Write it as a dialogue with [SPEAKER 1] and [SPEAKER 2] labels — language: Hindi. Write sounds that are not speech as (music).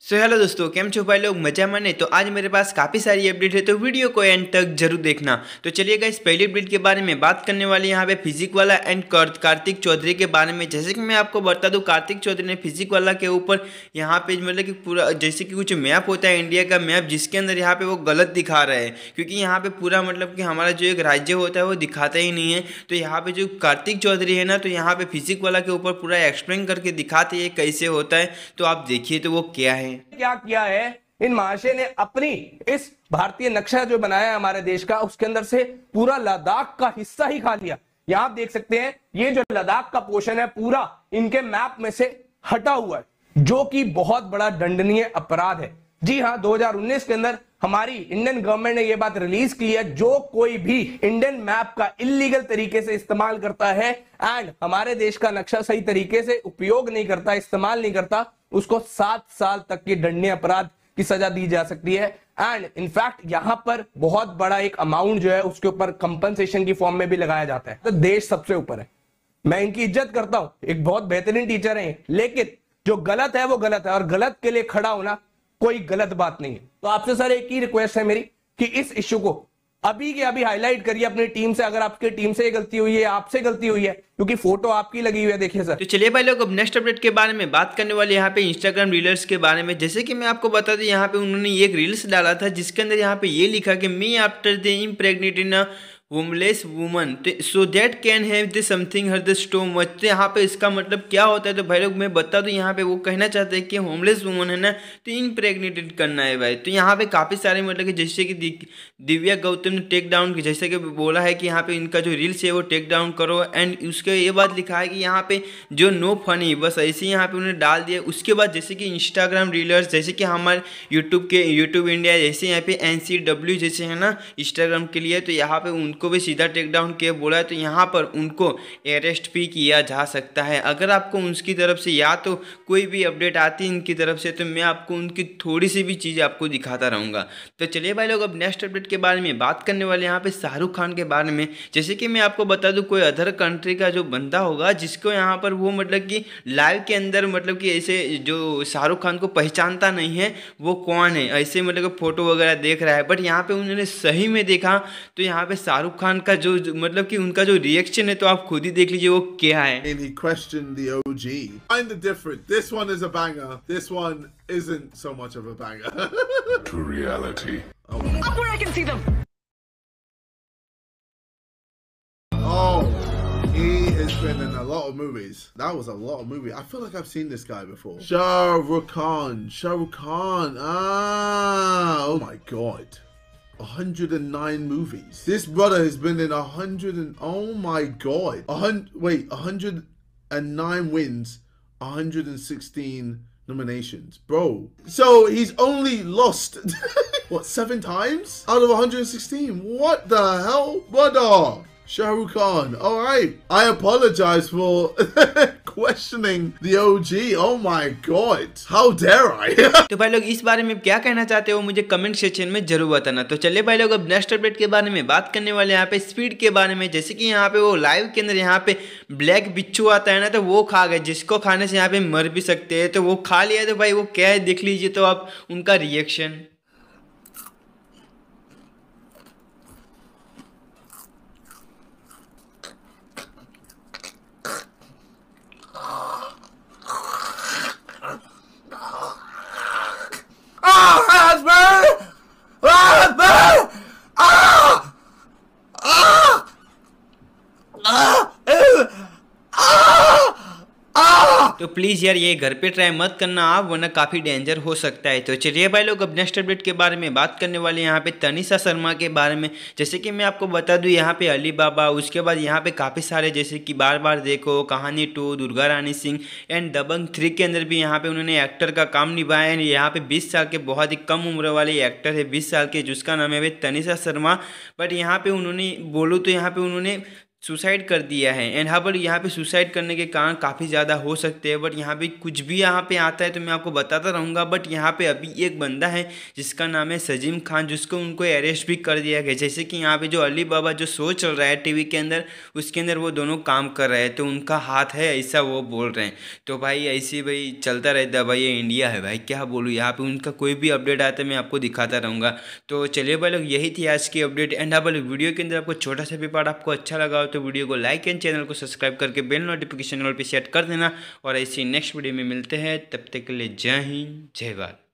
[SPEAKER 1] सो so, हेलो दोस्तों केम छो भाई लोग मजा मने तो आज मेरे पास काफ़ी सारी अपडेट है तो वीडियो को एंड तक जरूर देखना तो चलिए इस पहली अपडेट के बारे में बात करने वाले यहाँ पे फिजिक वाला एंड कार्तिक चौधरी के बारे में जैसे कि मैं आपको बता दूँ कार्तिक चौधरी ने फिजिक वाला के ऊपर यहाँ पे मतलब कि पूरा जैसे कि कुछ मैप होता है इंडिया का मैप जिसके अंदर यहाँ पर वो गलत दिखा रहे हैं क्योंकि यहाँ पर पूरा मतलब कि हमारा जो एक राज्य होता है वो दिखाता ही नहीं है तो यहाँ पर जो कार्तिक चौधरी है ना तो यहाँ पर फिजिक वाला के ऊपर पूरा एक्सप्लेन करके दिखाते हैं कैसे होता है तो आप देखिए तो वो क्या है हैं
[SPEAKER 2] क्या किया है इन महाशय ने अपनी इस भारतीय नक्शा जो बनाया हमारे देश का उसके अंदर से पूरा लद्दाख का हिस्सा ही खा लिया यहां आप देख सकते हैं ये जो लद्दाख का पोर्शन है पूरा इनके मैप में से हटा हुआ है जो कि बहुत बड़ा दंडनीय अपराध है जी हाँ 2019 के अंदर हमारी इंडियन गवर्नमेंट ने यह बात रिलीज की है जो कोई भी इंडियन मैप का इलीगल तरीके से इस्तेमाल करता है एंड हमारे देश का नक्शा सही तरीके से उपयोग नहीं करता इस्तेमाल नहीं करता उसको सात साल तक की दंडीय अपराध की सजा दी जा सकती है एंड इनफैक्ट यहां पर बहुत बड़ा एक अमाउंट जो है उसके ऊपर कंपनसेशन की फॉर्म में भी लगाया जाता है तो देश सबसे ऊपर है मैं इनकी इज्जत करता हूं एक बहुत बेहतरीन टीचर है लेकिन जो गलत है वो गलत है और गलत के लिए खड़ा होना कोई गलत बात नहीं है तो आपसे सर एक ही रिक्वेस्ट है मेरी कि इस इश्यू को अभी के अभी हाईलाइट करिए अपनी टीम से अगर आपके टीम से गलती हुई है आपसे गलती हुई है क्योंकि फोटो आपकी लगी हुई है देखिए सर तो चलिए भाई लोग अब नेक्स्ट अपडेट के बारे में बात करने वाले यहाँ पे इंस्टाग्राम रीलर्स के
[SPEAKER 1] बारे में जैसे कि मैं आपको बता दू यहाँ पे उन्होंने एक रील्स डाला था जिसके अंदर यहाँ पे ये लिखा कि me after the impregnate in homeless woman तो so that can have the something her the storm much तो यहाँ पे इसका मतलब क्या होता है तो भाई लोग मैं बता दूँ यहाँ पे वो कहना चाहते हैं कि होमलेस वुमन है ना तो इनप्रेगनेटेड करना है भाई तो यहाँ पे काफ़ी सारे मतलब कि जैसे कि दिव्या गौतम ने टेक डाउन जैसे कि बोला है कि यहाँ पे इनका जो रील्स है वो टेक डाउन करो एंड उसके ये बात लिखा है कि यहाँ पे जो नो फनी बस ऐसे ही यहाँ पे उन्हें डाल दिया उसके बाद जैसे कि इंस्टाग्राम रीलर्स जैसे कि हमारे यूट्यूब के यूट्यूब इंडिया जैसे यहाँ पे एन जैसे है ना इंस्टाग्राम के लिए तो यहाँ पे उन उनको भी सीधा टेक डाउन किया बोला है तो यहाँ पर उनको अरेस्ट भी किया जा सकता है अगर आपको उनकी तरफ से या तो कोई भी अपडेट आती है इनकी तरफ से तो मैं आपको उनकी थोड़ी सी भी चीज़ आपको दिखाता रहूँगा तो चलिए भाई लोग अब नेक्स्ट अपडेट के बारे में बात करने वाले यहाँ पर शाहरुख खान के बारे में जैसे कि मैं आपको बता दूँ कोई अदर कंट्री का जो बंदा होगा जिसको यहाँ पर वो मतलब कि लाइव के अंदर मतलब कि ऐसे जो शाहरुख खान को पहचानता नहीं है वो कौन है ऐसे मतलब फोटो वगैरह देख रहा है बट यहाँ पर उन्होंने सही में देखा तो यहाँ पर शाहरुख शाहरुख खान का जो, मतलब कि उनका जो रिएक्शन है तो आप खुद ही देख लीजिए वो
[SPEAKER 3] क्या है And he questioned the OG. Find the difference. This one is a banger. This one isn't so much of a banger. (laughs) to reality. Oh. Up where I can see them. Oh. He been in a lot of movies. That was a lot of movies. I feel like I've seen this guy before. Shah Rukh Khan. Shah Rukh Khan. Ah, oh my god. 109 movies. This brother has been in 100 and oh my god. 100 wait, 109 wins, 116 nominations, bro. So he's only lost (laughs) what seven times out of 116. What the hell, brother? Shahrukh Khan. All right, I apologize for (laughs) questioning the OG. Oh my god. How dare I?
[SPEAKER 1] (laughs) तो भाई लोग इस बारे में क्या कहना चाहते हो मुझे कमेंट सेक्शन में जरूर बताना तो चलिए भाई लोग अब नेक्स्ट अपडेट के बारे में बात करने वाले यहाँ पे स्पीड के बारे में जैसे कि यहाँ पे वो लाइव के अंदर यहाँ पे ब्लैक बिच्छू आता है ना तो वो खा गए जिसको खाने से यहाँ पे मर भी सकते हैं तो वो खा लिया तो भाई वो क्या है देख लीजिए तो आप उनका रिएक्शन तो प्लीज़ यार ये घर पे ट्राई मत करना आप वरना काफ़ी डेंजर हो सकता है तो चलिए भाई लोग अब नेक्स्ट अपडेट के बारे में बात करने वाले यहाँ पे तनिषा शर्मा के बारे में जैसे कि मैं आपको बता दूँ यहाँ पे अली बाबा उसके बाद यहाँ पे काफ़ी सारे जैसे कि बार बार देखो Kahaani two Durga Rani Singh and Dabangg three के अंदर भी यहाँ पे उन्होंने एक्टर का काम निभाया एंड यहाँ पे बीस साल के बहुत ही कम उम्र वाले एक्टर है बीस साल के जिसका नाम है भाई तनिषा शर्मा बट यहाँ पे उन्होंने बोलूँ तो यहाँ पे उन्होंने सुसाइड कर दिया है एंड हाँ पर यहाँ पे सुसाइड करने के कारण काफ़ी ज़्यादा हो सकते हैं बट यहाँ पे कुछ भी यहाँ पे आता है तो मैं आपको बताता रहूँगा बट यहाँ पे अभी एक बंदा है जिसका नाम है सजीम खान जिसको उनको अरेस्ट भी कर दिया गया जैसे कि यहाँ पे जो अली बाबा जो शो चल रहा है टी के अंदर उसके अंदर वो दोनों काम कर रहे हैं तो उनका हाथ है ऐसा वो बोल रहे हैं तो भाई ऐसे भाई चलता रहता है भाई ये इंडिया है भाई क्या बोलूँ यहाँ पर उनका कोई भी अपडेट आता है मैं आपको दिखाता रहूँगा तो चलिए भाई लोग यही थी आज की अपडेट एंड हाँ वीडियो के अंदर आपको छोटा सा भी पार्ट आपको अच्छा लगा हो तो तो वीडियो को लाइक एंड चैनल को सब्सक्राइब करके बेल नोटिफिकेशन ऑल पर सेट कर देना और ऐसी नेक्स्ट वीडियो में मिलते हैं तब तक के लिए जय हिंद जय भारत